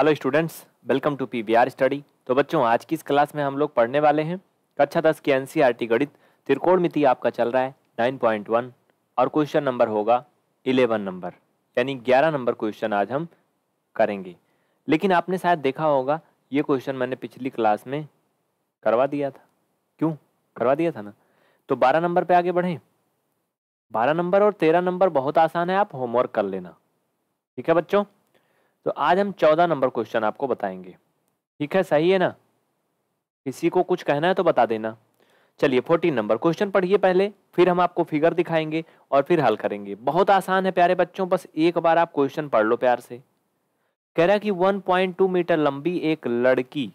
Hello students welcome to P study तो बच्चों आज की इस क्लास में हम लोग पढ़ने वाले हैं कक्षा दस की एनसीईआरटी e गणित त्रिकोण मिति आपका चल रहा है नाइन पॉइंट वन और क्वेश्चन नंबर होगा इलेवन नंबर यानी ग्यारह नंबर क्वेश्चन आज हम करेंगे लेकिन आपने शायद देखा होगा ये क्वेश्चन मैंने पिछली क्लास में करवा दिया था क्यों करवा दिया था ना तो बारह नंबर पर आगे बढ़ें बारह नंबर और तेरह नंबर बहुत आसान है आप होमवर्क कर लेना ठीक है बच्चों तो आज हम चौदह नंबर क्वेश्चन आपको बताएंगे ठीक है सही है ना किसी को कुछ कहना है तो बता देना चलिए फोर्टीन नंबर क्वेश्चन पढ़िए पहले फिर हम आपको फिगर दिखाएंगे और फिर हल करेंगे बहुत आसान है प्यारे बच्चों बस एक बार आप क्वेश्चन पढ़ लो प्यार से कह रहा कि 1.2 मीटर लंबी एक लड़की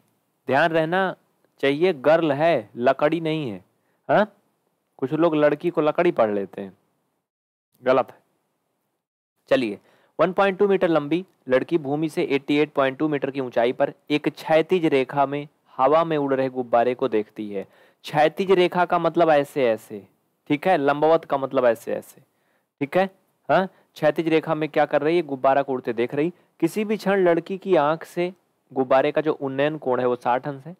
ध्यान रहना चाहिए गर्ल है लकड़ी नहीं है हा कुछ लोग लड़की को लकड़ी पढ़ लेते हैं गलत है चलिए 1.2 मीटर लंबी लड़की भूमि से 88.2 मीटर की ऊंचाई पर एक क्षैतिज रेखा में हवा में उड़ रहे गुब्बारे को देखती है क्षैतिज रेखा का मतलब ऐसे ऐसे ठीक है लंबवत का मतलब ऐसे ऐसे ठीक है हाँ क्षैतिज रेखा में क्या कर रही है गुब्बारा को उड़ते देख रही किसी भी क्षण लड़की की आंख से गुब्बारे का जो उन्नयन कोण है वो साठ अंश है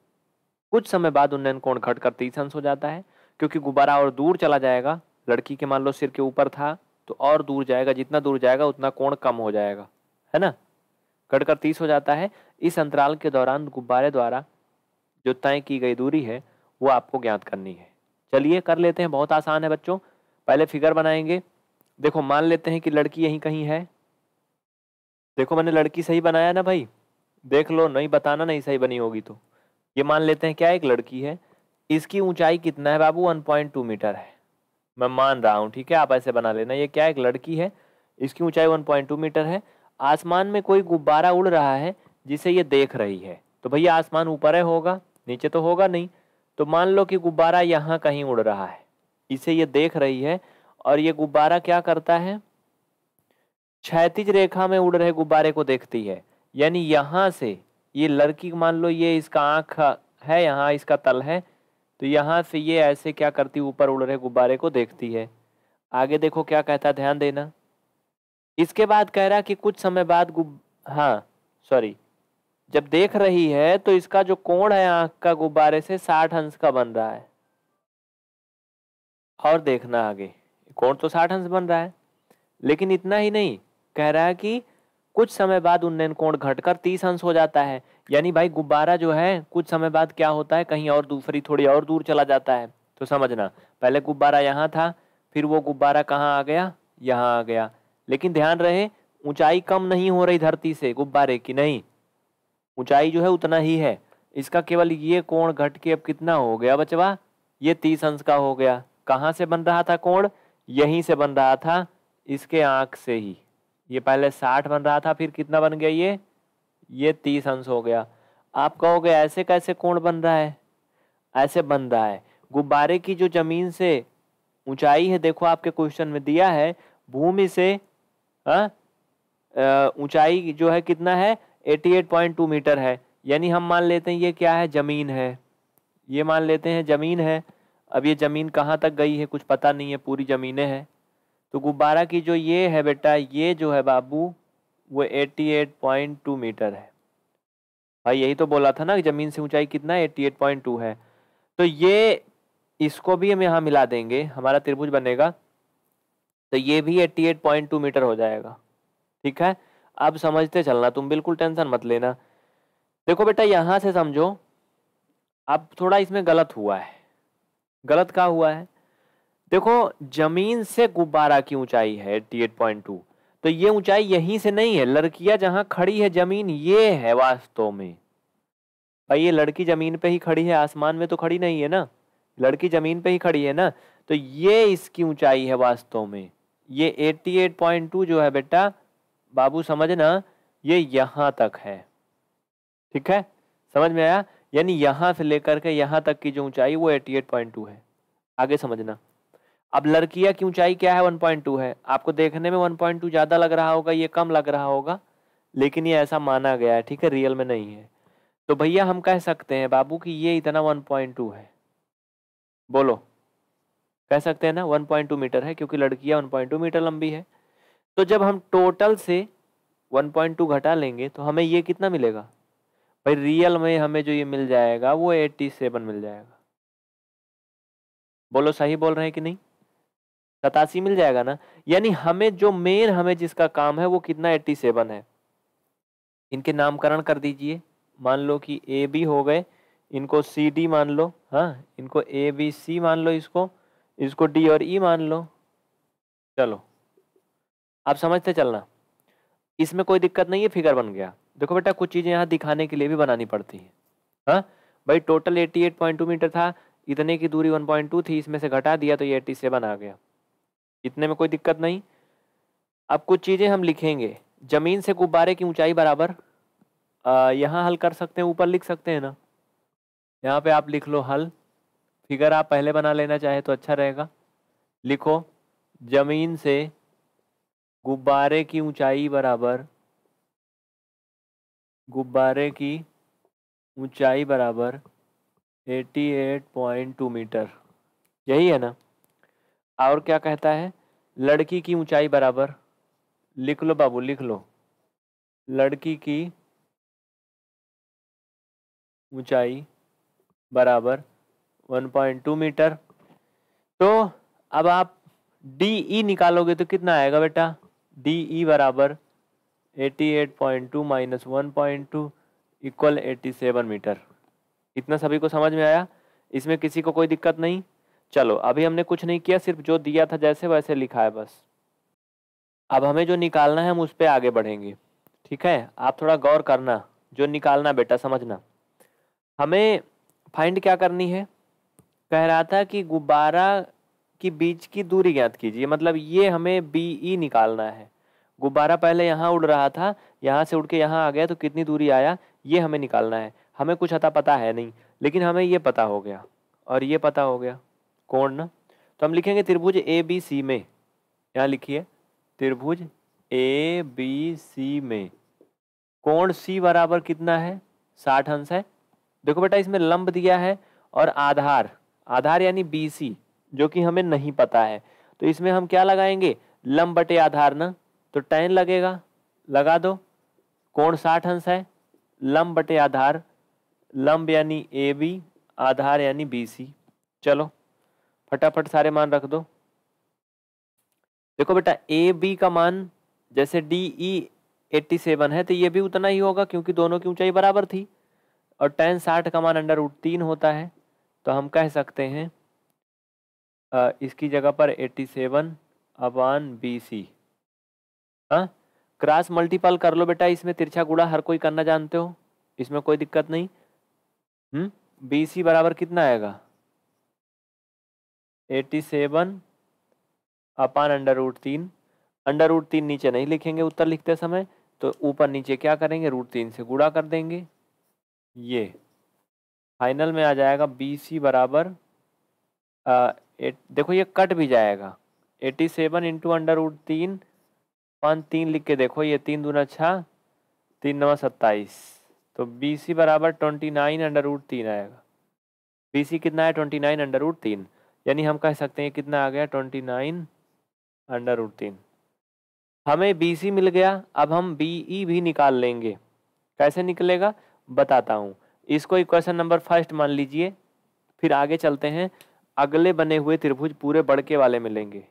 कुछ समय बाद उन्नयन कोण घटकर तीस अंश हो जाता है क्योंकि गुब्बारा और दूर चला जाएगा लड़की के मान लो सिर के ऊपर था तो और दूर जाएगा जितना दूर जाएगा उतना कोण कम हो जाएगा है ना कटकर तीस हो जाता है इस अंतराल के दौरान गुब्बारे द्वारा जो तय की गई दूरी है वो आपको ज्ञात करनी है चलिए कर लेते हैं बहुत आसान है बच्चों पहले फिगर बनाएंगे देखो मान लेते हैं कि लड़की यहीं कहीं है देखो मैंने लड़की सही बनाया ना भाई देख लो नहीं बताना नहीं सही बनी होगी तो ये मान लेते हैं क्या एक लड़की है इसकी ऊंचाई कितना है बाबू 1.2 मीटर है मैं मान रहा हूँ ठीक है आप ऐसे बना लेना ये क्या एक लड़की है इसकी ऊंचाई 1.2 मीटर है आसमान में कोई गुब्बारा उड़ रहा है जिसे ये देख रही है तो भैया आसमान ऊपर है होगा नीचे तो होगा नहीं तो मान लो कि गुब्बारा यहाँ कहीं उड़ रहा है इसे ये देख रही है और ये गुब्बारा क्या करता है क्षैतिज रेखा में उड़ रहे गुब्बारे को देखती है यानी यहाँ से ये लड़की मान लो ये इसका आँख है यहाँ इसका तल है तो यहाँ से ये ऐसे क्या करती ऊपर उड़ रहे गुब्बारे को देखती है आगे देखो क्या कहता ध्यान देना इसके बाद कह रहा कि कुछ समय बाद गुब हाँ सॉरी जब देख रही है तो इसका जो कोण है आंख का गुब्बारे से साठ अंश का बन रहा है और देखना आगे कोण तो साठ अंश बन रहा है लेकिन इतना ही नहीं कह रहा है कि कुछ समय बाद उन्नयन कोण घटकर तीस अंश हो जाता है यानी भाई गुब्बारा जो है कुछ समय बाद क्या होता है कहीं और दूसरी थोड़ी और दूर चला जाता है तो समझना पहले गुब्बारा यहाँ था फिर वो गुब्बारा कहाँ आ गया यहाँ आ गया लेकिन ध्यान रहे ऊंचाई कम नहीं हो रही धरती से गुब्बारे की नहीं ऊंचाई जो है उतना ही है इसका केवल ये कोण घट के अब कितना हो गया बचवा ये तीस अंश का हो गया कहाँ से बन रहा था कोण यहीं से बन रहा था इसके आँख से ही ये पहले साठ बन रहा था फिर कितना बन गया ये ये तीस अंश हो गया आप कहोगे ऐसे कैसे कोण बन रहा है ऐसे बन रहा है गुब्बारे की जो जमीन से ऊंचाई है देखो आपके क्वेश्चन में दिया है भूमि से हाँ, ऊंचाई जो है कितना है 88.2 मीटर है यानी हम मान लेते हैं ये क्या है जमीन है ये मान लेते हैं जमीन है अब ये जमीन कहाँ तक गई है कुछ पता नहीं है पूरी जमीने हैं तो गुब्बारा की जो ये है बेटा ये जो है बाबू वो 88.2 मीटर है भाई यही तो बोला था ना ज़मीन से ऊंचाई कितना 88.2 है तो ये इसको भी हम यहाँ मिला देंगे हमारा त्रिभुज बनेगा तो ये भी 88.2 मीटर हो जाएगा ठीक है अब समझते चलना तुम बिल्कुल टेंशन मत लेना देखो बेटा यहाँ से समझो अब थोड़ा इसमें गलत हुआ है गलत कहा हुआ है देखो जमीन से गुब्बारा की ऊंचाई है 88.2 तो ये ऊंचाई यहीं से नहीं है लड़कियां जहां खड़ी है जमीन ये है वास्तव में भाई ये लड़की जमीन पे ही खड़ी है आसमान में तो खड़ी नहीं है ना लड़की जमीन पे ही खड़ी है ना तो ये इसकी ऊंचाई है वास्तव में ये 88.2 जो है बेटा बाबू समझना ये यहाँ तक है ठीक है समझ में आया यानी यहां से लेकर के यहां तक की जो ऊंचाई वो 88.2 है आगे समझना अब लड़किया की ऊंचाई क्या है 1.2 है आपको देखने में 1.2 ज़्यादा लग रहा होगा ये कम लग रहा होगा लेकिन ये ऐसा माना गया है ठीक है रियल में नहीं है तो भैया हम कह सकते हैं बाबू कि ये इतना 1.2 है बोलो कह सकते हैं ना टू मीटर है क्योंकि पॉइंट टू मीटर लंबी है तो जब हम टोटल से टू घटा लेंगे तो हमें ये कितना मिलेगा भाई रियल में हमें जो ये मिल जाएगा वो 87 मिल जाएगा बोलो सही बोल रहे हैं कि नहीं सतासी मिल जाएगा ना यानी हमें जो मेन हमें जिसका काम है वो कितना एट्टी सेवन है इनके नामकरण कर दीजिए मान लो कि ए बी हो गए इनको सी डी मान लो हाँ इनको ए बी सी मान लो इसको इसको डी और ई e मान लो चलो आप समझते चलना इसमें कोई दिक्कत नहीं है फिगर बन गया देखो बेटा कुछ चीज़ें यहाँ दिखाने के लिए भी बनानी पड़ती हैं हाँ भाई टोटल 88.2 मीटर था इतने की दूरी 1.2 थी इसमें से घटा दिया तो ये 87 आ गया इतने में कोई दिक्कत नहीं अब कुछ चीज़ें हम लिखेंगे ज़मीन से गुब्बारे की ऊंचाई बराबर यहाँ हल कर सकते हैं ऊपर लिख सकते हैं ना यहाँ पे आप लिख लो हल फिगर आप पहले बना लेना चाहे तो अच्छा रहेगा लिखो ज़मीन से गुब्बारे की ऊंचाई बराबर गुब्बारे की ऊंचाई बराबर 88.2 मीटर यही है ना और क्या कहता है लड़की की ऊंचाई बराबर लिख लो बाबू लिख लो लड़की की ऊंचाई बराबर 1.2 मीटर तो अब आप डी ई निकालोगे तो कितना आएगा बेटा डी ई बराबर 88.2 माइनस टू इक्वल 87 मीटर इतना सभी को समझ में आया इसमें किसी को कोई दिक्कत नहीं चलो अभी हमने कुछ नहीं किया सिर्फ जो दिया था जैसे वैसे लिखा है बस अब हमें जो निकालना है हम उस पर आगे बढ़ेंगे ठीक है आप थोड़ा गौर करना जो निकालना बेटा समझना हमें फाइंड क्या करनी है कह रहा था कि गुब्बारा की बीच की दूरी ज्ञात कीजिए मतलब ये हमें बी ई e निकालना है गुब्बारा पहले यहाँ उड़ रहा था यहाँ से उड़ के यहाँ आ गया तो कितनी दूरी आया ये हमें निकालना है हमें कुछ अता पता है नहीं लेकिन हमें ये पता हो गया और ये पता हो गया कोण ना तो हम लिखेंगे त्रिभुज ए बी सी में यहाँ लिखिए त्रिभुज ए बी सी में कोण सी बराबर कितना है साठ अंश है देखो बेटा इसमें लंब दिया है और आधार आधार यानी बी सी जो कि हमें नहीं पता है तो इसमें हम क्या लगाएंगे लंब बटे आधार ना तो टेन लगेगा लगा दो कोण साठ अंश है लंब बटे आधार लंब यानी ए बी आधार यानी बी सी चलो फटाफट सारे मान रख दो देखो बेटा ए बी का मान जैसे डी ई एट्टी सेवन है तो ये भी उतना ही होगा क्योंकि दोनों की ऊंचाई बराबर थी और टेन साठ का मान अंडर रूट तीन होता है तो हम कह सकते हैं आ, इसकी जगह पर eighty seven upon B C cross multiple कर लो बेटा इसमें तिरछा गुड़ा हर कोई करना जानते हो इसमें कोई दिक्कत नहीं हम्म बी सी बराबर कितना आएगा eighty seven upon under root तीन अंडर रूट तीन नीचे नहीं लिखेंगे उत्तर लिखते समय तो ऊपर नीचे क्या करेंगे रूट तीन से गुड़ा कर देंगे ये फाइनल में आ जाएगा बी सी बराबर आ, ए, देखो ये कट भी जाएगा eighty seven into under root तीन पान तीन लिख के देखो ये तीन दूना छः तीन नवा सत्ताईस तो बी सी बराबर ट्वेंटी नाइन अंडर रूट तीन आएगा बी सी कितना है ट्वेंटी नाइन अंडर रूट तीन यानी हम कह सकते हैं कितना आ गया ट्वेंटी नाइन अंडर रूट तीन हमें बी सी मिल गया अब हम बी ई e भी निकाल लेंगे कैसे निकलेगा बताता हूँ इसको इक्वेशन नंबर फर्स्ट मान लीजिए फिर आगे चलते हैं अगले बने हुए त्रिभुज पूरे बड़के वाले में लेंगे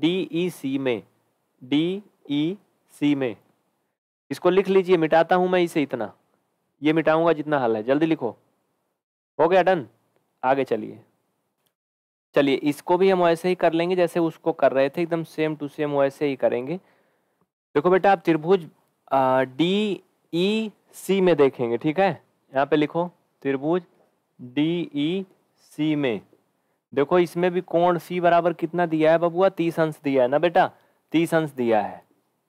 डी ई सी में डी ई सी में इसको लिख लीजिए मिटाता हूँ मैं इसे इतना ये मिटाऊंगा जितना हल है जल्दी लिखो हो गया डन आगे चलिए चलिए इसको भी हम वैसे ही कर लेंगे जैसे उसको कर रहे थे एकदम सेम टू सेम वैसे ही करेंगे देखो बेटा आप त्रिभुज डी ई सी में देखेंगे ठीक है यहाँ पे लिखो त्रिभुज डी ई सी में देखो इसमें भी कोण सी बराबर कितना दिया है बबुआ तीस अंश दिया है ना बेटा तीस अंश दिया है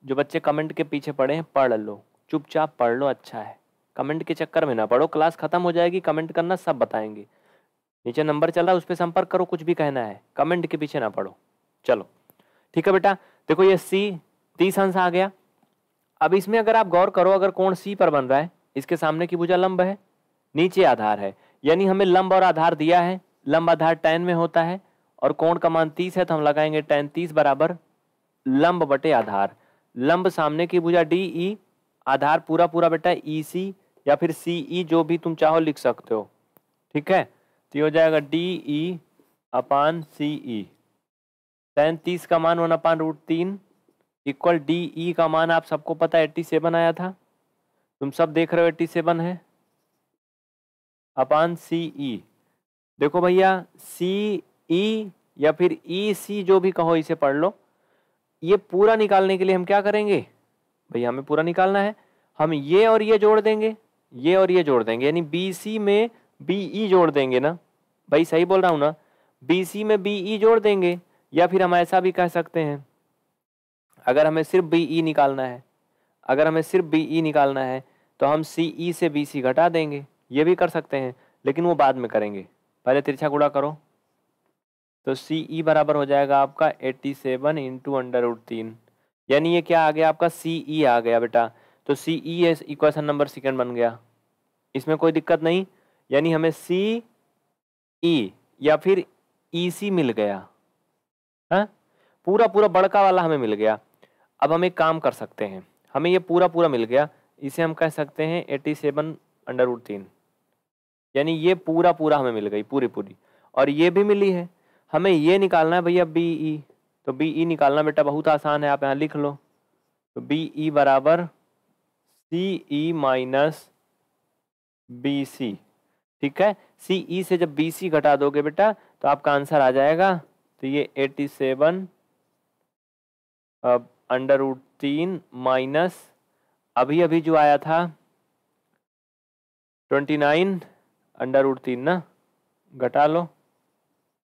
जो बच्चे कमेंट के पीछे पड़े हैं पढ़ लो चुपचाप पढ़ लो अच्छा है कमेंट के चक्कर में ना पढ़ो क्लास खत्म हो जाएगी कमेंट करना सब बताएंगे नीचे नंबर चल रहा है उस पर संपर्क करो कुछ भी कहना है कमेंट के पीछे ना पड़ो चलो ठीक है बेटा देखो ये सी तीस अंश आ गया अब इसमें अगर आप गौर करो अगर कोण सी पर बन रहा है इसके सामने की भुजा लंब है नीचे आधार है यानी हमें लंब और आधार दिया है लंब आधार टेन में होता है और कोण का मान तीस है तो हम लगाएंगे टेन तीस बराबर लंब बटे आधार लंब सामने की भुजा डी ई e, आधार पूरा पूरा बेटा ई e सी या फिर सी ई e, जो भी तुम चाहो लिख सकते हो ठीक है तो ये हो जाएगा D E e, upon e. C E ten तीस का मान वन अपान रूट तीन इक्वल डी ई का मान आप सबको पता है एट्टी सेवन आया था तुम सब देख रहे हो एट्टी सेवन है अपान सी ई e. देखो भैया सी ई या फिर ई सी जो भी कहो इसे पढ़ लो ये पूरा निकालने के लिए हम क्या करेंगे भैया हमें पूरा निकालना है हम ये और ये जोड़ देंगे ये और ये जोड़ देंगे यानी बी सी में बी ई e जोड़ देंगे ना भाई सही बोल रहा हूँ ना बी सी में बी ई e जोड़ देंगे या फिर हम ऐसा भी कह सकते हैं अगर हमें सिर्फ बी ई e निकालना है अगर हमें सिर्फ बी ई निकालना है तो हम सी ई से बी सी घटा देंगे ये भी कर सकते हैं लेकिन वो बाद में करेंगे पहले तिरछा गुड़ा करो तो सी ई बराबर हो जाएगा आपका eighty seven into under root तीन यानी ये क्या आ गया आपका सी ई आ गया बेटा तो C E equation number second बन गया इसमें कोई दिक्कत नहीं यानी हमें सी ई e या फिर ई e सी मिल गया है हाँ? पूरा पूरा बड़का वाला हमें मिल गया अब हम एक काम कर सकते हैं हमें ये पूरा पूरा मिल गया इसे हम कह सकते हैं एटी सेवन अंडर उड तीन यानी ये पूरा पूरा हमें मिल गई पूरी पूरी और ये भी मिली है हमें ये निकालना है भैया बी ई e। तो बी ई निकालना बेटा बहुत आसान है आप यहाँ लिख लो तो बी ई बराबर सी ई माइनस बी सी ठीक है सी ई e से जब बी सी घटा दोगे बेटा तो आपका आंसर आ जाएगा तो ये एटी सेवन अब अंडर रूट तीन माइनस अभी अभी जो आया था ट्वेंटी नाइन अंडर रूट तीन ना घटा लो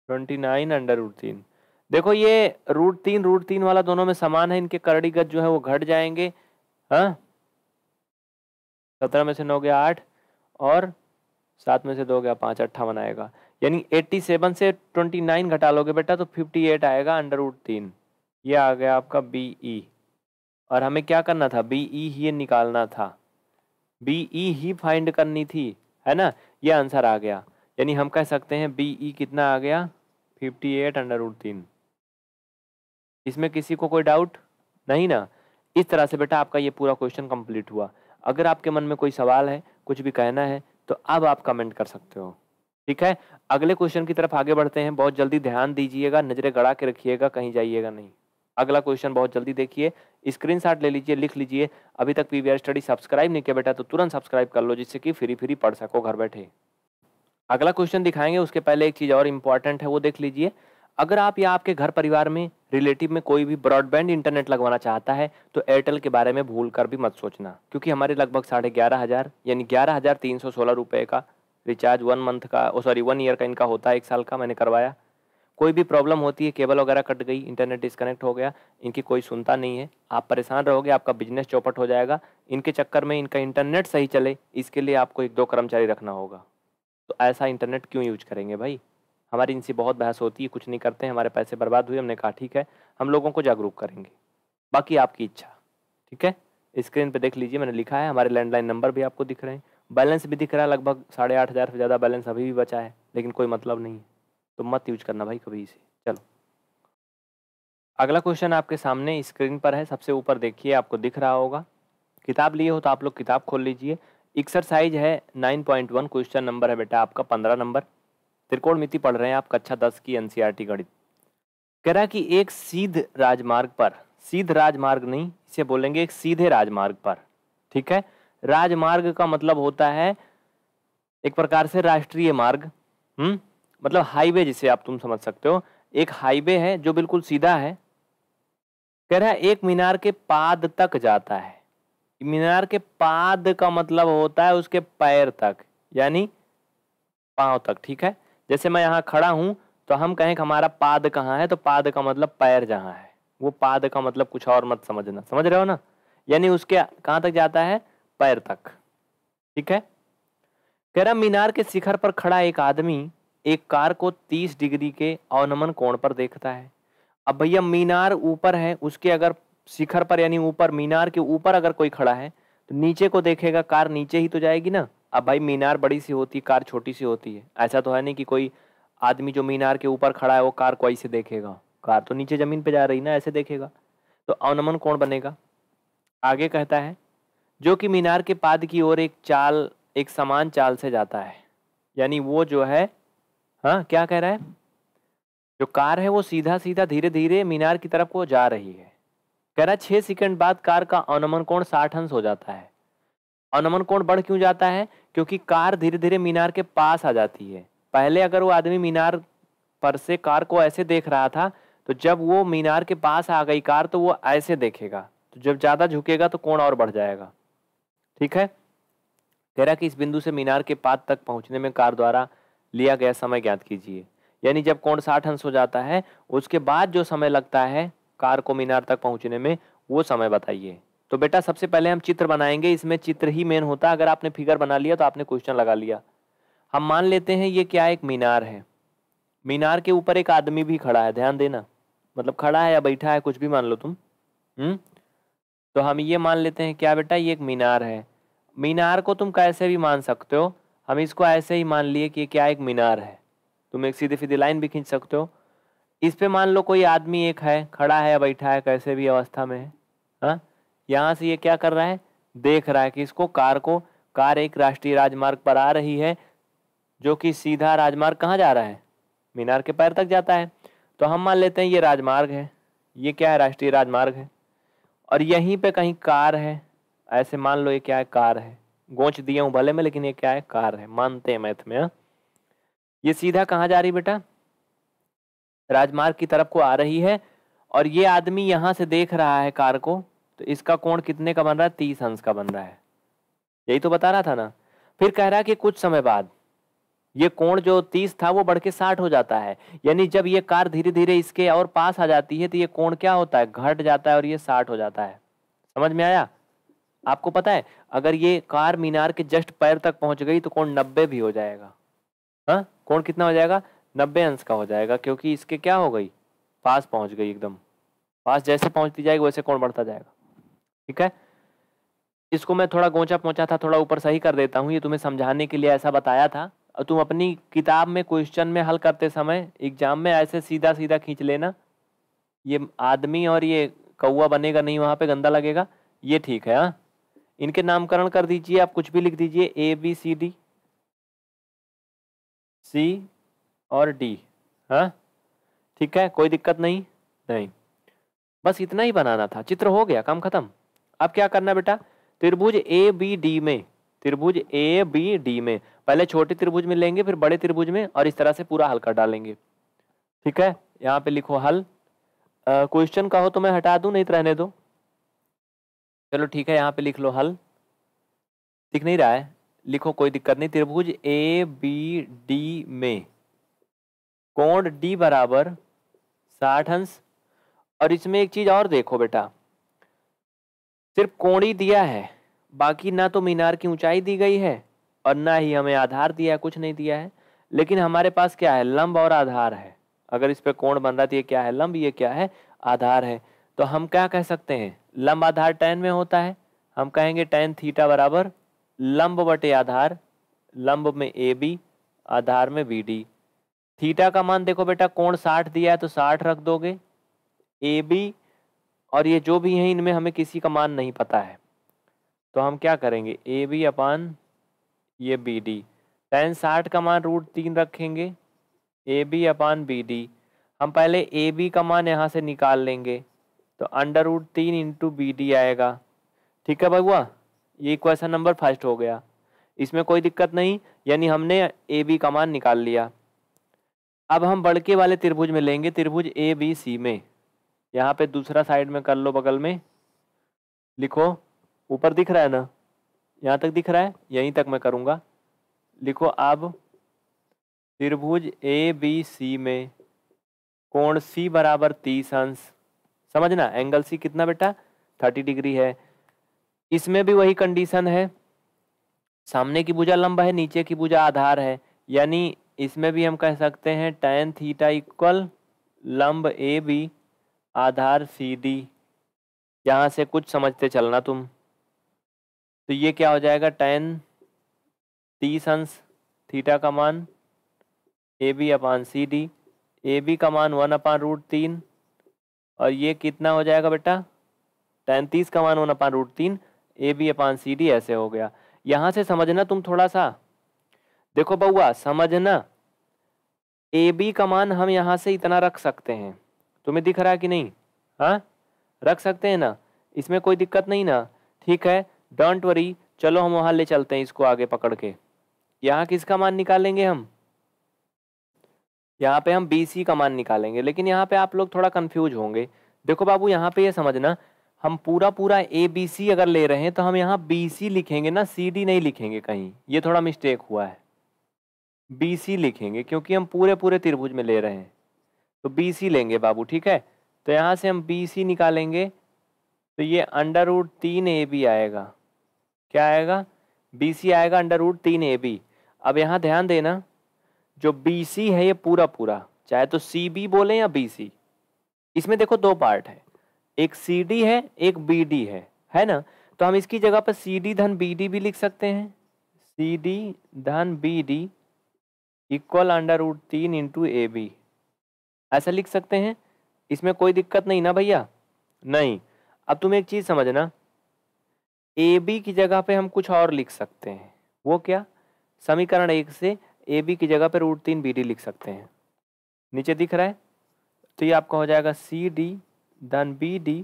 ट्वेंटी नाइन अंडर रूट तीन देखो ये रूट तीन रूट तीन वाला दोनों में समान है इनके करड़ीगत जो है वो घट जाएंगे हाँ सत्रह में से नौ गया आठ और सात में से दो गया पाँच अट्ठावन आएगा यानी एट्टी सेवन से नाइन घटा लोगे बेटा तो एट आएगा अंडर उड तीन ये आ गया आपका बी ई और हमें क्या करना था बी ई ही निकालना था बी ई ही फाइंड करनी थी है ना ये आंसर आ गया यानी हम कह सकते हैं बी ई कितना आ गया फिफ्टी एट अंडर उड तीन इसमें किसी को कोई डाउट नहीं ना इस तरह से बेटा आपका ये पूरा क्वेश्चन कंप्लीट हुआ अगर आपके मन में कोई सवाल है कुछ भी कहना है तो अब आप कमेंट कर सकते हो ठीक है अगले क्वेश्चन की तरफ आगे बढ़ते हैं बहुत जल्दी ध्यान दीजिएगा नजरें गड़ा के रखिएगा कहीं जाइएगा नहीं अगला क्वेश्चन बहुत जल्दी देखिए स्क्रीनशॉट ले लीजिए लिख लीजिए अभी तक पीवीआर स्टडी सब्सक्राइब नहीं किया बेटा तो तुरंत सब्सक्राइब कर लो जिससे कि फ्री फ्री पढ़ सको घर बैठे अगला क्वेश्चन दिखाएंगे उसके पहले एक चीज़ और इम्पॉर्टेंट है वो देख लीजिए अगर आप या आपके घर परिवार में रिलेटिव में कोई भी ब्रॉडबैंड इंटरनेट लगवाना चाहता है तो एयरटेल के बारे में भूल कर भी मत सोचना क्योंकि हमारे लगभग साढ़े ग्यारह हज़ार यानी ग्यारह हज़ार तीन सौ सोलह रुपये का रिचार्ज वन मंथ का ओ सॉरी वन ईयर का इनका होता है एक साल का मैंने करवाया कोई भी प्रॉब्लम होती है केबल वगैरह कट गई इंटरनेट डिस्कनेक्ट हो गया इनकी कोई सुनता नहीं है आप परेशान रहोगे आपका बिजनेस चौपट हो जाएगा इनके चक्कर में इनका इंटरनेट सही चले इसके लिए आपको एक दो कर्मचारी रखना होगा तो ऐसा इंटरनेट क्यों यूज करेंगे भाई हमारी इनसे बहुत बहस होती है कुछ नहीं करते हैं हमारे पैसे बर्बाद हुए हमने कहा ठीक है हम लोगों को जागरूक करेंगे बाकी आपकी इच्छा ठीक है स्क्रीन पे देख लीजिए मैंने लिखा है हमारे लैंडलाइन नंबर भी आपको दिख रहे हैं बैलेंस भी दिख रहा है लगभग साढ़े आठ हज़ार से ज़्यादा बैलेंस अभी भी बचा है लेकिन कोई मतलब नहीं है तो मत यूज करना भाई कभी इसे चलो अगला क्वेश्चन आपके सामने स्क्रीन पर है सबसे ऊपर देखिए आपको दिख रहा होगा किताब लिए हो तो आप लोग किताब खोल लीजिए एक्सरसाइज है nine point one question number है बेटा आपका पंद्रह नंबर त्रिकोण मिति पढ़ रहे हैं आप कक्षा दस की एनसीईआरटी e गणित कह रहा है कि एक सीध राजमार्ग पर सीध राजमार्ग नहीं इसे बोलेंगे एक सीधे राजमार्ग पर ठीक है राजमार्ग का मतलब होता है एक प्रकार से राष्ट्रीय मार्ग हम्म मतलब हाईवे जिसे आप तुम समझ सकते हो एक हाईवे है जो बिल्कुल सीधा है कह रहा है एक मीनार के पाद तक जाता है मीनार के पाद का मतलब होता है उसके पैर तक यानी पांव तक ठीक है जैसे मैं यहाँ खड़ा हूँ तो हम कहें हमारा पाद कहाँ है तो पाद का मतलब पैर जहाँ है वो पाद का मतलब कुछ और मत समझना समझ रहे हो ना यानी उसके कहाँ तक जाता है पैर तक ठीक है कह रहा मीनार के शिखर पर खड़ा एक आदमी एक कार को 30 डिग्री के अवनमन कोण पर देखता है अब भैया मीनार ऊपर है उसके अगर शिखर पर यानी ऊपर मीनार के ऊपर अगर कोई खड़ा है तो नीचे को देखेगा कार नीचे ही तो जाएगी ना अब भाई मीनार बड़ी सी होती कार छोटी सी होती है ऐसा तो है नहीं कि कोई आदमी जो मीनार के ऊपर खड़ा है वो कार को ऐसे देखेगा कार तो नीचे ज़मीन पे जा रही ना ऐसे देखेगा तो अवनमन कौन बनेगा आगे कहता है जो कि मीनार के पाद की ओर एक चाल एक समान चाल से जाता है यानी वो जो है हाँ क्या कह रहा है जो कार है वो सीधा सीधा धीरे धीरे मीनार की तरफ को जा रही है कह रहा है छः सेकेंड बाद कार का अवनमन कोण साठ अंश हो जाता है अनुमन कोण बढ़ क्यों जाता है क्योंकि कार धीरे धीरे मीनार के पास आ जाती है पहले अगर वो आदमी मीनार पर से कार को ऐसे देख रहा था तो जब वो मीनार के पास आ गई कार तो वो ऐसे देखेगा तो जब ज़्यादा झुकेगा तो कोण और बढ़ जाएगा ठीक है तेरा कि इस बिंदु से मीनार के पास तक पहुंचने में कार द्वारा लिया गया समय ज्ञात कीजिए यानी जब कोण साठ अंश हो जाता है उसके बाद जो समय लगता है कार को मीनार तक पहुंचने में वो समय बताइए तो बेटा सबसे पहले हम चित्र बनाएंगे इसमें चित्र ही मेन होता है अगर आपने फिगर बना लिया तो आपने क्वेश्चन लगा लिया हम मान लेते हैं ये क्या एक मीनार है मीनार के ऊपर एक आदमी भी खड़ा है ध्यान देना मतलब खड़ा है या बैठा है कुछ भी मान लो तुम हम्म तो हम ये मान लेते हैं क्या बेटा ये एक मीनार है मीनार को तुम कैसे भी मान सकते हो हम इसको ऐसे ही मान लिए कि क्या एक मीनार है तुम एक सीधी सीधी लाइन भी खींच सकते हो इस पे मान लो कोई आदमी एक है खड़ा है या बैठा है कैसे भी अवस्था में है यहाँ से ये क्या कर रहा है देख रहा है कि इसको कार को कार एक राष्ट्रीय राजमार्ग पर आ रही है जो कि सीधा राजमार्ग कहाँ जा रहा है मीनार के पैर तक जाता है तो हम मान लेते हैं ये राजमार्ग है ये क्या है राष्ट्रीय राजमार्ग है और यहीं पे कहीं कार है ऐसे मान लो ये क्या है कार है गोच दिए हूँ भले में लेकिन ये क्या है कार है मानते हैं मैथ में हाँ। ये सीधा कहाँ जा रही बेटा राजमार्ग की तरफ को आ रही है और ये आदमी यहाँ से देख रहा है कार को तो इसका कोण कितने का बन रहा है तीस अंश का बन रहा है यही तो बता रहा था ना फिर कह रहा है कि कुछ समय बाद ये कोण जो तीस था वो बढ़ के साठ हो जाता है यानी जब ये कार धीरे धीरे इसके और पास आ जाती है तो ये कोण क्या होता है घट जाता है और ये साठ हो जाता है समझ में आया आपको पता है अगर ये कार मीनार के जस्ट पैर तक पहुंच गई तो कोण नब्बे भी हो जाएगा हाँ कोण कितना हो जाएगा नब्बे अंश का हो जाएगा क्योंकि इसके क्या हो गई पास पहुंच गई एकदम पास जैसे पहुंचती जाएगी वैसे कोण बढ़ता जाएगा ठीक है इसको मैं थोड़ा गोचा पहुंचा था थोड़ा ऊपर सही कर देता हूँ ये तुम्हें समझाने के लिए ऐसा बताया था और तुम अपनी किताब में क्वेश्चन में हल करते समय एग्जाम में ऐसे सीधा सीधा खींच लेना ये आदमी और ये कौआ बनेगा नहीं वहाँ पे गंदा लगेगा ये ठीक है हाँ इनके नामकरण कर दीजिए आप कुछ भी लिख दीजिए A B C D C और डी हाँ ठीक है कोई दिक्कत नहीं नहीं बस इतना ही बनाना था चित्र हो गया काम खत्म अब क्या करना बेटा त्रिभुज ए बी डी में त्रिभुज ए बी डी में पहले छोटे त्रिभुज में लेंगे फिर बड़े त्रिभुज में और इस तरह से पूरा हल कर डालेंगे ठीक है यहाँ पे लिखो हल क्वेश्चन का हो तो मैं हटा दू नहीं तो रहने दो चलो ठीक है यहाँ पे लिख लो हल दिख नहीं रहा है लिखो कोई दिक्कत नहीं त्रिभुज ए बी डी में कोण डी बराबर साठ अंश और इसमें एक चीज और देखो बेटा सिर्फ कोणी दिया है बाकी ना तो मीनार की ऊंचाई दी गई है और ना ही हमें आधार दिया कुछ नहीं दिया है लेकिन हमारे पास क्या है लंब और आधार है अगर इस पर कोण बन रहा तो ये क्या है लंब ये क्या है आधार है तो हम क्या कह सकते हैं लंब आधार टेन में होता है हम कहेंगे टेन थीटा बराबर लंब बटे आधार लंब में ए बी आधार में बी डी थीटा का मान देखो बेटा कोण साठ दिया है तो साठ रख दोगे ए बी और ये जो भी हैं इनमें हमें किसी का मान नहीं पता है तो हम क्या करेंगे ए बी अपान ये बी डी टेन साठ का मान रूट तीन रखेंगे A B upon B D हम पहले ए बी का मान यहाँ से निकाल लेंगे तो अंडर रूट तीन इंटू बी डी आएगा ठीक है भगवा ये क्वेश्चन नंबर फर्स्ट हो गया इसमें कोई दिक्कत नहीं यानी हमने ए बी का मान निकाल लिया अब हम बड़के वाले त्रिभुज में लेंगे त्रिभुज ए बी सी में यहाँ पे दूसरा साइड में कर लो बगल में लिखो ऊपर दिख रहा है ना यहाँ तक दिख रहा है यहीं तक मैं करूँगा लिखो अब त्रिभुज ए बी सी में कोण सी बराबर तीस अंश समझना एंगल सी कितना बेटा थर्टी डिग्री है इसमें भी वही कंडीशन है सामने की भुजा लंबा है नीचे की भुजा आधार है यानी इसमें भी हम कह सकते हैं टेन थीटा इक्वल लंब ए बी आधार डी यहाँ से कुछ समझते चलना तुम तो ये क्या हो जाएगा टेन तीस अंश थीटा का मान A B upon C D A B का मान वन अपान रूट तीन और ये कितना हो जाएगा बेटा टेन तीस का मान वन अपान रूट तीन ए बी अपान सी डी ऐसे हो गया यहाँ से समझना तुम थोड़ा सा देखो बउआ समझना ए बी का मान हम यहाँ से इतना रख सकते हैं तुम्हें दिख रहा है कि नहीं हाँ रख सकते हैं ना इसमें कोई दिक्कत नहीं ना ठीक है डोंट वरी चलो हम वहाँ ले चलते हैं इसको आगे पकड़ के यहाँ किसका मान निकालेंगे हम यहाँ पे हम बी सी का मान निकालेंगे लेकिन यहाँ पे आप लोग थोड़ा कन्फ्यूज होंगे देखो बाबू यहाँ पे ये यह समझना हम पूरा पूरा ए बी सी अगर ले रहे हैं तो हम यहाँ बी सी लिखेंगे ना सी डी नहीं लिखेंगे कहीं ये थोड़ा मिस्टेक हुआ है बी सी लिखेंगे क्योंकि हम पूरे पूरे त्रिभुज में ले रहे हैं तो बी सी लेंगे बाबू ठीक है तो यहाँ से हम बी सी निकालेंगे तो ये अंडर रूट तीन ए बी आएगा क्या आएगा बी सी आएगा अंडर रूट तीन ए बी अब यहाँ ध्यान देना जो बी सी है ये पूरा पूरा चाहे तो सी बी बोले या बी सी इसमें देखो दो पार्ट है एक सी डी है एक बी डी है है ना तो हम इसकी जगह पर सी डी धन बी डी भी लिख सकते हैं सी डी धन B D equal under root तीन इंटू ए बी ऐसा लिख सकते हैं इसमें कोई दिक्कत नहीं ना भैया नहीं अब तुम एक चीज़ समझना ए बी की जगह पे हम कुछ और लिख सकते हैं वो क्या समीकरण एक से ए बी की जगह पे रूट तीन बी डी लिख सकते हैं नीचे दिख रहा है तो ये आपका हो जाएगा सी डी धन B D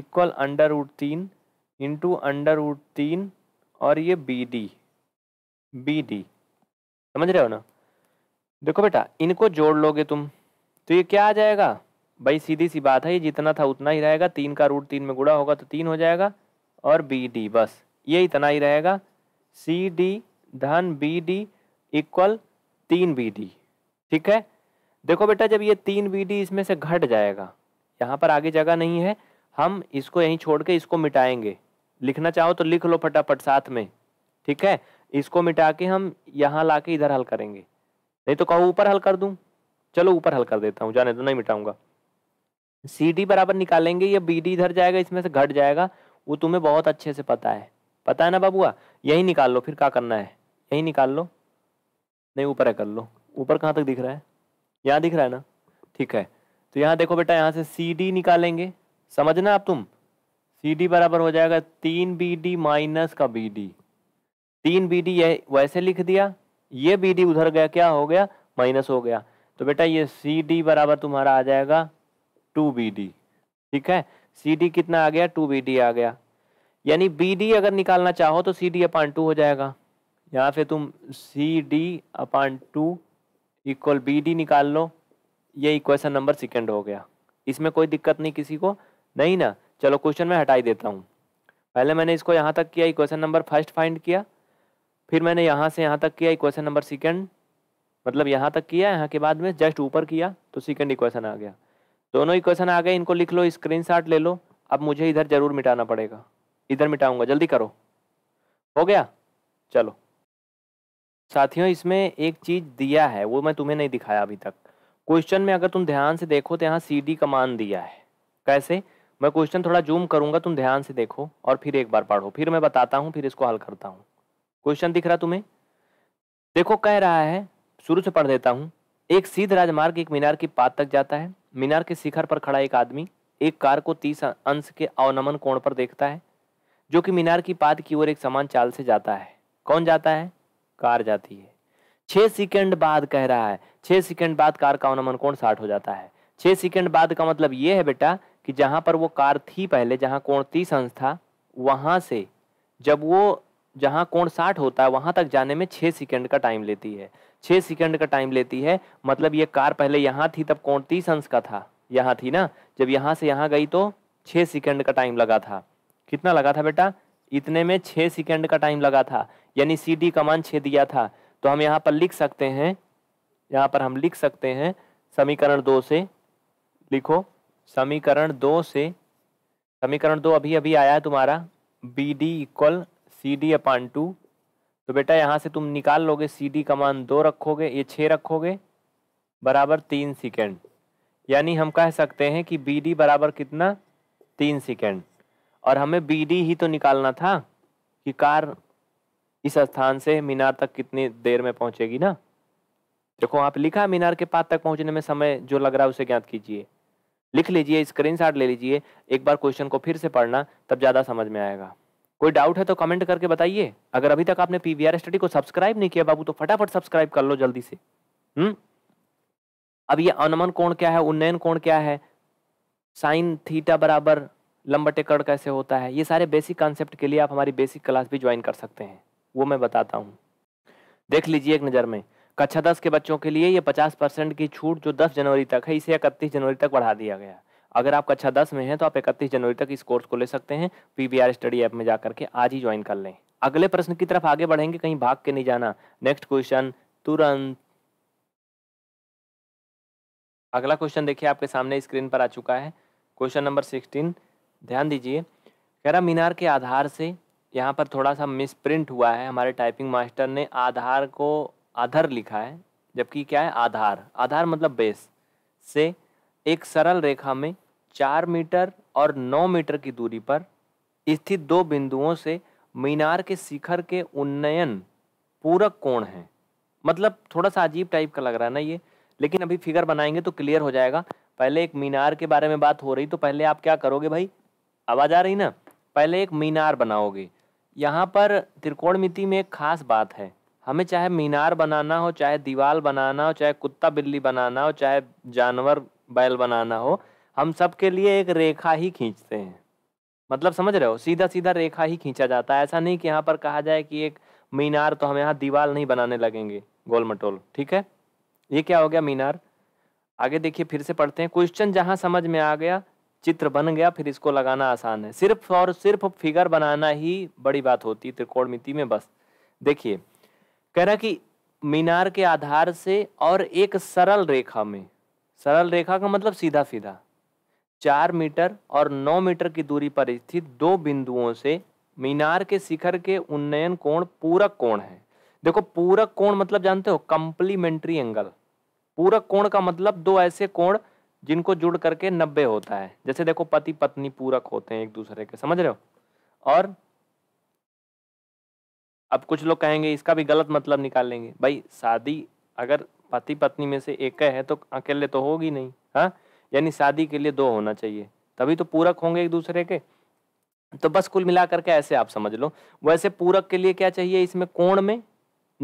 equal under root तीन इंटू अंडर रूट तीन और ये बी डी बी डी समझ रहे हो ना देखो बेटा इनको जोड़ लोगे तुम तो ये क्या आ जाएगा भाई सीधी सी बात है ये जितना था उतना ही रहेगा तीन का रूट तीन में गुड़ा होगा तो तीन हो जाएगा और बी डी बस ये इतना ही रहेगा सी डी धन बी डी इक्वल तीन बी डी ठीक है देखो बेटा जब ये तीन बी डी इसमें से घट जाएगा यहाँ पर आगे जगह नहीं है हम इसको यहीं छोड़ के इसको मिटाएंगे लिखना चाहो तो लिख लो फटाफट साथ में ठीक है इसको मिटा के हम यहाँ ला के इधर हल करेंगे नहीं तो कहो ऊपर हल कर दूँ चलो ऊपर हल कर देता हूँ जाने तो नहीं मिटाऊंगा सी डी बराबर निकालेंगे या बी डी इधर जाएगा इसमें से घट जाएगा वो तुम्हें बहुत अच्छे से पता है पता है ना बाबूआ यही निकाल लो फिर क्या करना है यही निकाल लो नहीं ऊपर है कर लो ऊपर कहाँ तक दिख रहा है यहाँ दिख रहा है ना ठीक है तो यहाँ देखो बेटा यहाँ से सी डी निकालेंगे समझना आप तुम सी डी बराबर हो जाएगा तीन बी डी माइनस का बी डी तीन बी डी ये वैसे लिख दिया ये बी डी उधर गया क्या हो गया माइनस हो गया तो बेटा ये सी डी बराबर तुम्हारा आ जाएगा टू बी डी ठीक है सी डी कितना आ गया टू बी डी आ गया यानी बी डी अगर निकालना चाहो तो सी डी अपान टू हो जाएगा यहाँ से तुम C D upon two equal B D निकाल लो ये इक्वेशन नंबर सेकेंड हो गया इसमें कोई दिक्कत नहीं किसी को नहीं ना चलो क्वेश्चन में हटाई देता हूँ पहले मैंने इसको यहाँ तक किया इक्वेशन नंबर फर्स्ट फाइंड किया फिर मैंने यहाँ से यहाँ तक किया इक्वेशन नंबर सेकेंड मतलब यहाँ तक किया यहाँ के बाद में जस्ट ऊपर किया तो सेकेंड इक्वेशन आ गया दोनों इक्वेशन आ गए इनको लिख लो स्क्रीन ले लो अब मुझे इधर ज़रूर मिटाना पड़ेगा इधर मिटाऊंगा जल्दी करो हो गया चलो साथियों इसमें एक चीज़ दिया है वो मैं तुम्हें नहीं दिखाया अभी तक क्वेश्चन में अगर तुम ध्यान से देखो तो यहाँ सी डी कमान दिया है कैसे मैं क्वेश्चन थोड़ा जूम करूंगा तुम ध्यान से देखो और फिर एक बार पढ़ो फिर मैं बताता हूँ फिर इसको हल करता हूँ क्वेश्चन दिख रहा तुम्हें देखो कह रहा है शुरू से पढ़ देता हूँ एक सीध राजमार्ग एक मीनार की पात तक जाता है मीनार के शिखर पर खड़ा एक आदमी एक कार को तीस अंश के अवनमन कोण पर देखता है जो कि मीनार की पात की ओर एक समान चाल से जाता है कौन जाता है कार जाती है छह सेकेंड बाद कह रहा है छह सेकेंड बाद कार का अवनमन कोण साठ हो जाता है छह सेकेंड बाद का मतलब ये है बेटा कि जहां पर वो कार थी पहले जहां कोण तीस अंश था वहां से जब वो जहां कोण साठ होता है वहां तक जाने में छह सेकेंड का टाइम लेती है छः सेकंड का टाइम लेती है मतलब ये कार पहले यहाँ थी तब कौन तीस अंश का था यहाँ थी ना जब यहाँ से यहाँ गई तो छः सेकंड का टाइम लगा था कितना लगा था बेटा इतने में छः सेकंड का टाइम लगा था यानी सी डी का मान छः दिया था तो हम यहाँ पर लिख सकते हैं यहाँ पर हम लिख सकते हैं समीकरण दो से लिखो समीकरण दो से समीकरण दो अभी अभी आया है तुम्हारा B D equal C D upon two तो बेटा यहाँ से तुम निकाल लोगे सीडी कमान दो रखोगे ये छः रखोगे बराबर तीन सेकेंड यानी हम कह सकते हैं कि बी डी बराबर कितना तीन सेकेंड और हमें बी डी ही तो निकालना था कि कार इस स्थान से मीनार तक कितनी देर में पहुँचेगी ना देखो आप लिखा मीनार के पास तक पहुँचने में समय जो लग रहा है उसे ज्ञात कीजिए लिख लीजिए स्क्रीनशॉट ले लीजिए एक बार क्वेश्चन को फिर से पढ़ना तब ज़्यादा समझ में आएगा कोई डाउट है तो कमेंट करके बताइए अगर अभी तक आपने पीवीआर स्टडी को सब्सक्राइब नहीं किया बाबू तो फटाफट सब्सक्राइब कर लो जल्दी से हम्म अब ये अनुमन कोण क्या है उन्नयन कोण क्या है साइन थीटा बराबर कड़ कैसे होता है ये सारे बेसिक कॉन्सेप्ट के लिए आप हमारी बेसिक क्लास भी ज्वाइन कर सकते हैं वो मैं बताता हूँ देख लीजिए एक नज़र में कक्षा दस के बच्चों के लिए ये पचास परसेंट की छूट जो दस जनवरी तक है इसे इकतीस जनवरी तक बढ़ा दिया गया अगर आप कक्षा अच्छा दस में हैं तो आप इकतीस जनवरी तक इस कोर्स को ले सकते हैं पी स्टडी ऐप में जा करके आज ही ज्वाइन कर लें अगले प्रश्न की तरफ आगे बढ़ेंगे कहीं भाग के नहीं जाना नेक्स्ट क्वेश्चन तुरंत अगला क्वेश्चन देखिए आपके सामने स्क्रीन पर आ चुका है क्वेश्चन नंबर सिक्सटीन ध्यान दीजिए कह रहा मीनार के आधार से यहाँ पर थोड़ा सा मिस प्रिंट हुआ है हमारे टाइपिंग मास्टर ने आधार को आधर लिखा है जबकि क्या है आधार आधार मतलब बेस से एक सरल रेखा में चार मीटर और नौ मीटर की दूरी पर स्थित दो बिंदुओं से मीनार के शिखर के उन्नयन पूरक कोण है मतलब थोड़ा सा अजीब टाइप का लग रहा है ना ये लेकिन अभी फिगर बनाएंगे तो क्लियर हो जाएगा पहले एक मीनार के बारे में बात हो रही तो पहले आप क्या करोगे भाई आवाज़ आ रही ना पहले एक मीनार बनाओगे यहाँ पर त्रिकोणमिति में एक खास बात है हमें चाहे मीनार बनाना हो चाहे दीवार बनाना हो चाहे कुत्ता बिल्ली बनाना हो चाहे जानवर बैल बनाना हो हम सब के लिए एक रेखा ही खींचते हैं मतलब समझ रहे हो सीधा सीधा रेखा ही खींचा जाता है ऐसा नहीं कि यहाँ पर कहा जाए कि एक मीनार तो हम यहाँ दीवार नहीं बनाने लगेंगे गोल मटोल ठीक है ये क्या हो गया मीनार आगे देखिए फिर से पढ़ते हैं क्वेश्चन जहाँ समझ में आ गया चित्र बन गया फिर इसको लगाना आसान है सिर्फ और सिर्फ फिगर बनाना ही बड़ी बात होती है मिति में बस देखिए कह रहा कि मीनार के आधार से और एक सरल रेखा में सरल रेखा का मतलब सीधा सीधा चार मीटर और नौ मीटर की दूरी पर स्थित दो बिंदुओं से मीनार के शिखर के उन्नयन कोण पूरक कोण है देखो पूरक कोण मतलब जानते हो कंप्लीमेंट्री एंगल पूरक कोण का मतलब दो ऐसे कोण जिनको जुड़ करके नब्बे होता है जैसे देखो पति पत्नी पूरक होते हैं एक दूसरे के समझ रहे हो और अब कुछ लोग कहेंगे इसका भी गलत मतलब निकाल लेंगे भाई शादी अगर पति पत्नी में से एक है तो अकेले तो होगी नहीं हाँ यानी शादी के लिए दो होना चाहिए तभी तो पूरक होंगे एक दूसरे के तो बस कुल मिला करके ऐसे आप समझ लो वैसे पूरक के लिए क्या चाहिए इसमें कोण में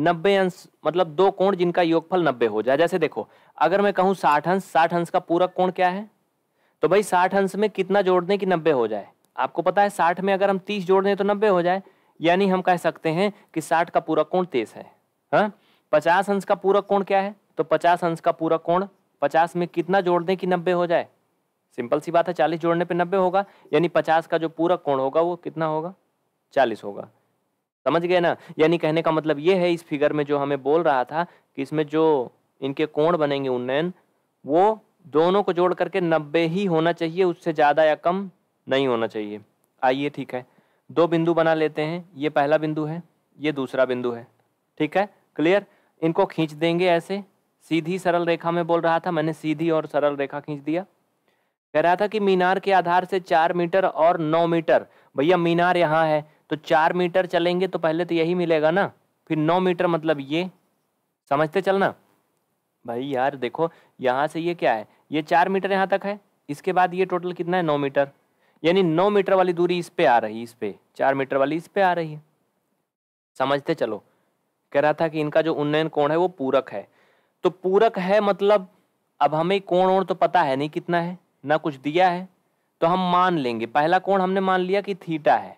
नब्बे अंश मतलब दो कोण जिनका योगफल नब्बे हो जाए जैसे देखो अगर मैं कहूँ साठ अंश साठ अंश का पूरक कोण क्या है तो भाई साठ अंश में कितना जोड़ दें कि नब्बे हो जाए आपको पता है साठ में अगर हम तीस जोड़ दें तो नब्बे हो जाए यानी हम कह सकते हैं कि साठ का पूरक कोण तेईस है हा? पचास अंश का पूरा कोण क्या है तो पचास अंश का पूरा कोण पचास में कितना जोड़ दें कि नब्बे हो जाए सिंपल सी बात है चालीस जोड़ने पर नब्बे होगा यानी पचास का जो पूरा कोण होगा वो कितना होगा चालीस होगा समझ गए ना यानी कहने का मतलब ये है इस फिगर में जो हमें बोल रहा था कि इसमें जो इनके कोण बनेंगे उन्नयन वो दोनों को जोड़ करके नब्बे ही होना चाहिए उससे ज़्यादा या कम नहीं होना चाहिए आइए ठीक है दो बिंदु बना लेते हैं ये पहला बिंदु है ये दूसरा बिंदु है ठीक है क्लियर इनको खींच देंगे ऐसे सीधी सरल रेखा में बोल रहा था मैंने सीधी और सरल रेखा खींच दिया कह रहा था कि मीनार के आधार से चार मीटर और नौ मीटर भैया मीनार यहाँ है तो चार मीटर चलेंगे तो पहले तो यही मिलेगा ना फिर नौ मीटर मतलब ये समझते चलना भाई यार देखो यहाँ से ये क्या है ये चार मीटर यहाँ तक है इसके बाद ये टोटल कितना है नौ मीटर यानी नौ मीटर वाली दूरी इस पे आ रही है इस पे चार मीटर वाली इस पे आ रही है समझते चलो कह रहा था कि इनका जो उन्नयन कोण है वो पूरक है तो पूरक है मतलब अब हमें कोण ओण तो पता है नहीं कितना है ना कुछ दिया है तो हम मान लेंगे पहला कोण हमने मान लिया कि थीटा है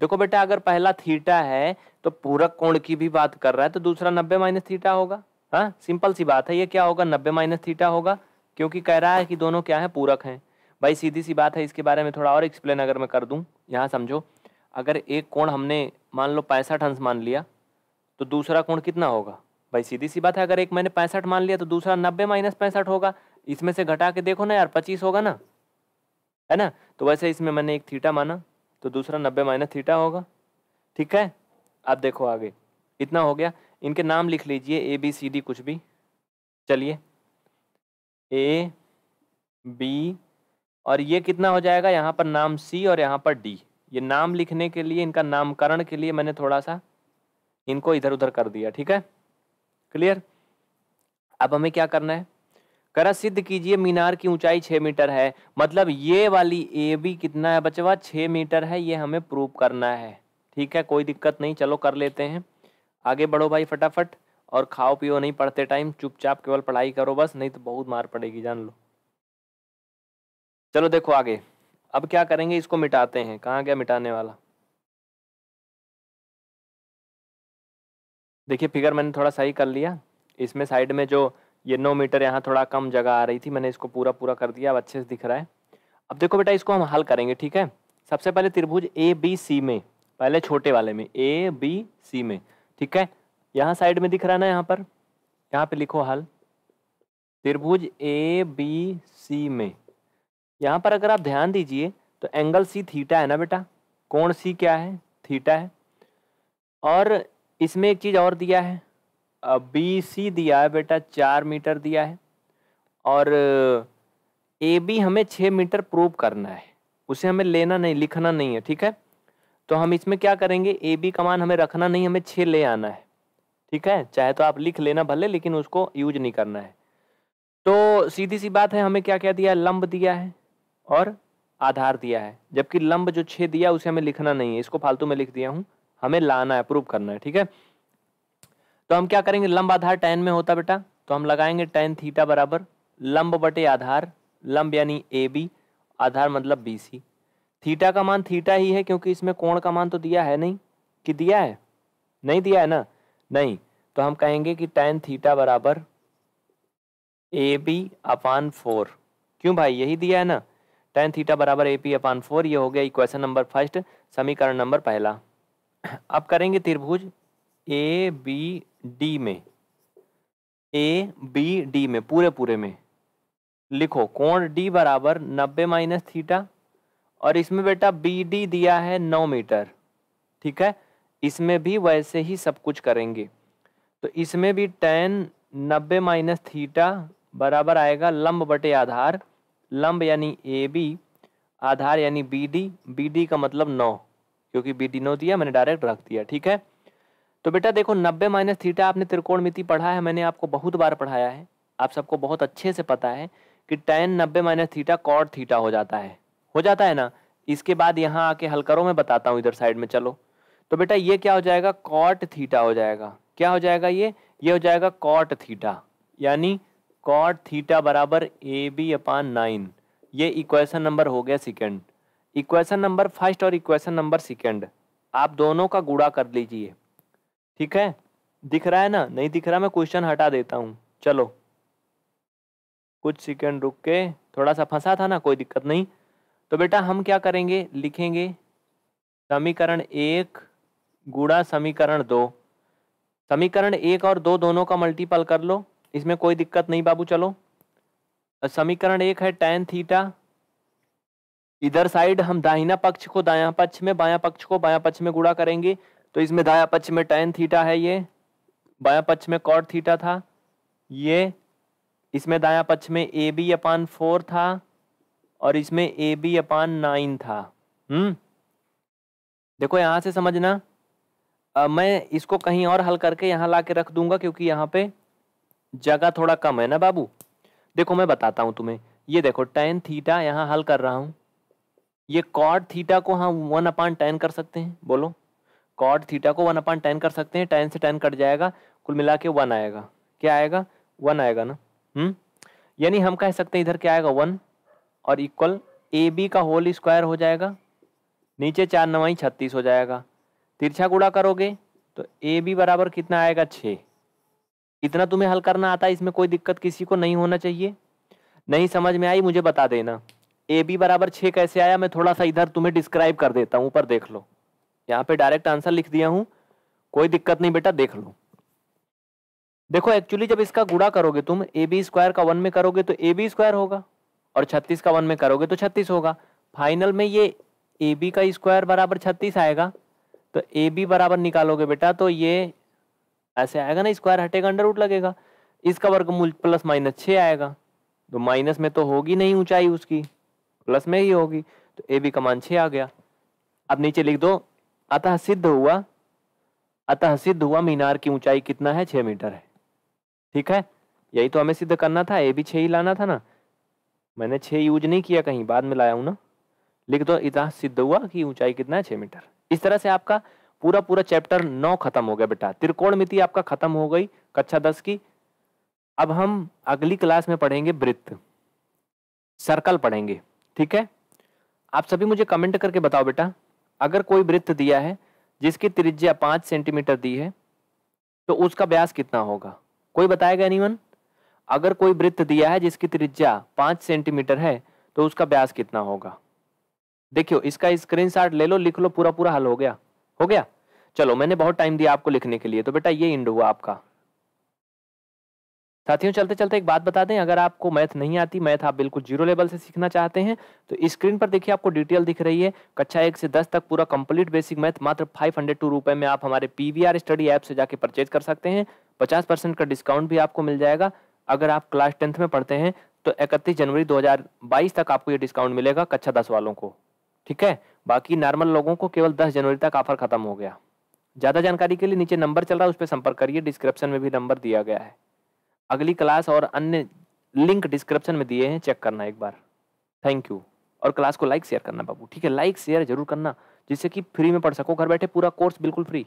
देखो बेटा अगर पहला थीटा है तो पूरक कोण की भी बात कर रहा है तो दूसरा नब्बे माइनस थीटा होगा हाँ सिंपल सी बात है ये क्या होगा नब्बे माइनस थीटा होगा क्योंकि कह रहा है कि दोनों क्या है पूरक हैं भाई सीधी सी बात है इसके बारे में थोड़ा और एक्सप्लेन अगर मैं कर दूँ यहाँ समझो अगर एक कोण हमने मान लो पैंसठ अंश मान लिया तो दूसरा कोण कितना होगा भाई सीधी सी बात है अगर एक मैंने पैंसठ मान लिया तो दूसरा नब्बे माइनस पैंसठ होगा इसमें से घटा के देखो ना यार पच्चीस होगा ना है ना तो वैसे इसमें मैंने एक थीटा माना तो दूसरा नब्बे माइनस थीटा होगा ठीक है आप देखो आगे इतना हो गया इनके नाम लिख लीजिए ए बी सी डी कुछ भी चलिए ए बी और ये कितना हो जाएगा यहाँ पर नाम सी और यहाँ पर डी ये नाम लिखने के लिए इनका नामकरण के लिए मैंने थोड़ा सा इनको इधर उधर कर दिया ठीक है क्लियर अब हमें क्या करना है करा सिद्ध कीजिए मीनार की ऊंचाई छह मीटर है मतलब ये वाली ए बी कितना है बचवा छः मीटर है ये हमें प्रूव करना है ठीक है कोई दिक्कत नहीं चलो कर लेते हैं आगे बढ़ो भाई फटाफट और खाओ पियो नहीं पढ़ते टाइम चुपचाप केवल पढ़ाई करो बस नहीं तो बहुत मार पड़ेगी जान लो चलो देखो आगे अब क्या करेंगे इसको मिटाते हैं कहाँ गया मिटाने वाला देखिए फिगर मैंने थोड़ा सही कर लिया इसमें साइड में जो ये नौ मीटर यहाँ थोड़ा कम जगह आ रही थी मैंने इसको पूरा पूरा कर दिया अब अच्छे से दिख रहा है अब देखो बेटा इसको हम हल करेंगे ठीक है सबसे पहले त्रिभुज ए बी सी में पहले छोटे वाले में ए बी सी में ठीक है यहाँ साइड में दिख रहा है ना यहाँ पर यहाँ पे लिखो हल त्रिभुज ए बी सी में यहाँ पर अगर आप ध्यान दीजिए तो एंगल सी थीटा है ना बेटा कोण सी क्या है थीटा है और इसमें एक चीज़ और दिया है बी सी दिया है बेटा चार मीटर दिया है और ए बी हमें छः मीटर प्रूव करना है उसे हमें लेना नहीं लिखना नहीं है ठीक है तो हम इसमें क्या करेंगे ए बी कमान हमें रखना नहीं हमें छः ले आना है ठीक है चाहे तो आप लिख लेना भले लेकिन उसको यूज नहीं करना है तो सीधी सी बात है हमें क्या क्या दिया है लंब दिया है और आधार दिया है जबकि लंब जो छः दिया उसे हमें लिखना नहीं है इसको फालतू में लिख दिया हूँ हमें लाना है प्रूव करना है ठीक है तो हम क्या करेंगे लंब आधार टेन में होता बेटा तो हम लगाएंगे टेन थीटा बराबर लंब बटे आधार लंब यानी ए बी आधार मतलब बी सी थीटा का मान थीटा ही है क्योंकि इसमें कोण का मान तो दिया है नहीं कि दिया है नहीं दिया है ना नहीं तो हम कहेंगे कि टेन थीटा बराबर ए बी अपान फोर क्यों भाई यही दिया है ना टेन थीटा बराबर ए पी अपान फोर ये हो गया इक्वेशन नंबर फर्स्ट समीकरण नंबर पहला अब करेंगे त्रिभुज ए बी डी में ए बी डी में पूरे पूरे में लिखो कोण डी बराबर नब्बे माइनस थीटा और इसमें बेटा बी डी दिया है नौ मीटर ठीक है इसमें भी वैसे ही सब कुछ करेंगे तो इसमें भी टेन नब्बे माइनस थीटा बराबर आएगा लंब बटे आधार लंब यानी ए बी आधार यानी बी डी बी डी का मतलब नौ क्योंकि बी डी नो दिया मैंने डायरेक्ट रख दिया ठीक है तो बेटा देखो नब्बे माइनस थीटा आपने त्रिकोणमिति पढ़ा है मैंने आपको बहुत बार पढ़ाया है आप सबको बहुत अच्छे से पता है कि टेन नब्बे माइनस थीटा कॉड थीटा हो जाता है हो जाता है ना इसके बाद यहाँ आके हल करो मैं बताता हूँ इधर साइड में चलो तो बेटा ये क्या हो जाएगा कॉट थीटा हो जाएगा क्या हो जाएगा ये ये हो जाएगा कॉट थीटा यानी कॉट थीटा बराबर ए बी अपान नाइन ये इक्वेशन नंबर हो गया सेकंड इक्वेशन नंबर फर्स्ट और इक्वेशन नंबर सेकेंड आप दोनों का गुड़ा कर लीजिए ठीक है दिख रहा है ना नहीं दिख रहा मैं क्वेश्चन हटा देता हूँ चलो कुछ सेकेंड रुक के थोड़ा सा फंसा था ना कोई दिक्कत नहीं तो बेटा हम क्या करेंगे लिखेंगे समीकरण एक गुड़ा समीकरण दो समीकरण एक और दो दोनों का मल्टीपल कर लो इसमें कोई दिक्कत नहीं बाबू चलो समीकरण एक है टेन थीटा इधर साइड हम दाहिना पक्ष को दाया पक्ष में बाया पक्ष को बाया पक्ष में गुड़ा करेंगे तो इसमें दाया पक्ष में टेन थीटा है ये बाया पक्ष में कॉट थीटा था ये इसमें दाया पक्ष में ए बी अपान फोर था और इसमें ए बी अपान नाइन था हम्म देखो यहां से समझना आ, मैं इसको कहीं और हल करके यहाँ ला के रख दूंगा क्योंकि यहाँ पे जगह थोड़ा कम है ना बाबू देखो मैं बताता हूँ तुम्हें ये देखो टेन थीटा यहाँ हल कर रहा हूँ ये कॉड थीटा को हम वन अपान टेन कर सकते हैं बोलो कॉड थीटा को वन अपान टेन कर सकते हैं टेन से टेन कट जाएगा कुल मिला के वन आएगा क्या आएगा वन आएगा ना हम्म यानी हम कह सकते हैं इधर क्या आएगा वन और इक्वल ए बी का होल स्क्वायर हो जाएगा नीचे चार नवाई छत्तीस हो जाएगा तिरछा गुड़ा करोगे तो ए बी बराबर कितना आएगा छः इतना तुम्हें हल करना आता है इसमें कोई दिक्कत किसी को नहीं होना चाहिए नहीं समझ में आई मुझे बता देना ए बी बराबर छः कैसे आया मैं थोड़ा सा इधर तुम्हें डिस्क्राइब कर देता हूँ ऊपर देख लो यहाँ पे डायरेक्ट आंसर लिख दिया हूँ कोई दिक्कत नहीं बेटा देख लो देखो एक्चुअली जब इसका गुड़ा करोगे तुम ए बी स्क्वायर का वन में करोगे तो ए बी स्क्वायर होगा और छत्तीस का वन में करोगे तो छत्तीस होगा फाइनल में ये ए बी का स्क्वायर बराबर छत्तीस आएगा तो ए बी बराबर निकालोगे बेटा तो ये ऐसे आएगा ना स्क्वायर हटेगा अंडर रूट लगेगा इसका वर्गमूल प्लस माइनस छः आएगा तो माइनस में तो होगी नहीं ऊंचाई उसकी प्लस में ही होगी तो ए बी का मान छ आ गया अब नीचे लिख दो अतः सिद्ध हुआ अतः सिद्ध हुआ मीनार की ऊंचाई कितना है छह मीटर है ठीक है यही तो हमें सिद्ध करना था ए भी छह ही लाना था ना मैंने छः यूज नहीं किया कहीं बाद में लाया हूं ना लिख दो इतना सिद्ध हुआ कि ऊंचाई कितना है छह मीटर इस तरह से आपका पूरा पूरा चैप्टर नौ खत्म हो गया बेटा त्रिकोण मिति आपका खत्म हो गई कक्षा दस की अब हम अगली क्लास में पढ़ेंगे वृत्त सर्कल पढ़ेंगे ठीक है आप सभी मुझे कमेंट करके बताओ बेटा अगर कोई वृत्त दिया है जिसकी त्रिज्या पांच सेंटीमीटर दी है तो उसका ब्यास कितना होगा कोई बताएगा एनीवन अगर कोई वृत्त दिया है जिसकी त्रिज्या पांच सेंटीमीटर है तो उसका ब्यास कितना होगा देखियो इसका स्क्रीनशॉट ले लो लिख लो पूरा पूरा हल हो गया हो गया चलो मैंने बहुत टाइम दिया आपको लिखने के लिए तो बेटा ये इंड हुआ आपका साथियों चलते चलते एक बात बता दें अगर आपको मैथ नहीं आती मैथ आप बिल्कुल जीरो लेवल से सीखना चाहते हैं तो स्क्रीन पर देखिए आपको डिटेल दिख रही है कक्षा एक से दस तक पूरा कंप्लीट बेसिक मैथ मात्र फाइव हंड्रेड टू रुपये में आप हमारे P V R study app से जाके परचेज कर सकते हैं पचास परसेंट का डिस्काउंट भी आपको मिल जाएगा अगर आप क्लास टेंथ में पढ़ते हैं तो इकतीस जनवरी दो तक आपको ये डिस्काउंट मिलेगा कक्षा दस वालों को ठीक है बाकी नॉर्मल लोगों को केवल दस जनवरी तक ऑफर खत्म हो गया ज़्यादा जानकारी के लिए नीचे नंबर चल रहा है उस पर संपर्क करिए डिस्क्रिप्शन में भी नंबर दिया गया है अगली क्लास और अन्य लिंक डिस्क्रिप्शन में दिए हैं चेक करना एक बार थैंक यू और क्लास को लाइक शेयर करना बाबू ठीक है लाइक शेयर जरूर करना जिससे कि फ्री में पढ़ सको घर बैठे पूरा कोर्स बिल्कुल फ्री